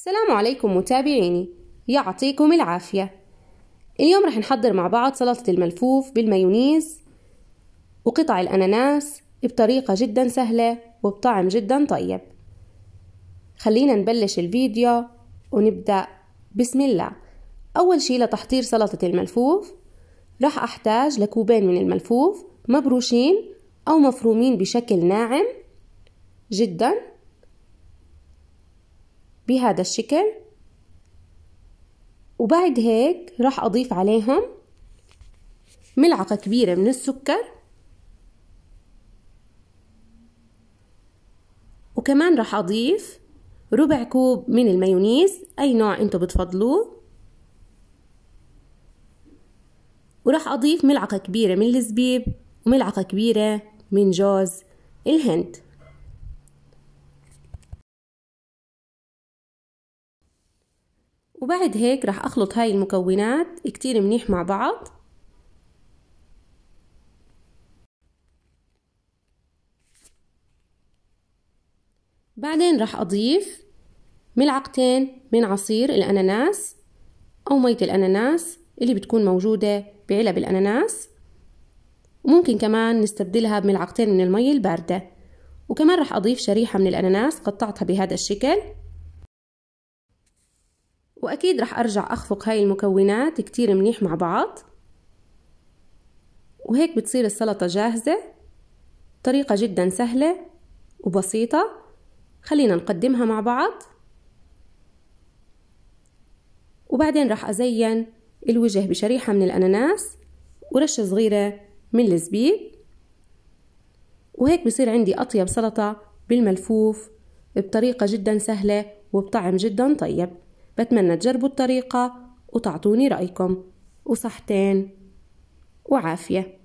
السلام عليكم متابعيني يعطيكم العافية اليوم رح نحضر مع بعض سلطة الملفوف بالمايونيز وقطع الأناناس بطريقة جدا سهلة وبطعم جدا طيب خلينا نبلش الفيديو ونبدأ بسم الله أول شي لتحضير سلطة الملفوف رح أحتاج لكوبين من الملفوف مبروشين أو مفرومين بشكل ناعم جداً بهذا الشكل وبعد هيك راح أضيف عليهم ملعقة كبيرة من السكر وكمان راح أضيف ربع كوب من المايونيز أي نوع أنتوا بتفضلوه وراح أضيف ملعقة كبيرة من الزبيب وملعقة كبيرة من جوز الهند وبعد هيك راح أخلط هاي المكونات كتير منيح مع بعض بعدين راح أضيف ملعقتين من عصير الأناناس أو مية الأناناس اللي بتكون موجودة بعلب الأناناس وممكن كمان نستبدلها بملعقتين من المية الباردة وكمان راح أضيف شريحة من الأناناس قطعتها بهذا الشكل وأكيد رح أرجع أخفق هاي المكونات كتير منيح مع بعض وهيك بتصير السلطة جاهزة طريقة جدا سهلة وبسيطة خلينا نقدمها مع بعض وبعدين رح أزين الوجه بشريحة من الأناناس ورشة صغيرة من الزبيب وهيك بصير عندي أطيب سلطة بالملفوف بطريقة جدا سهلة وبطعم جدا طيب بتمنى تجربوا الطريقة وتعطوني رأيكم وصحتين وعافية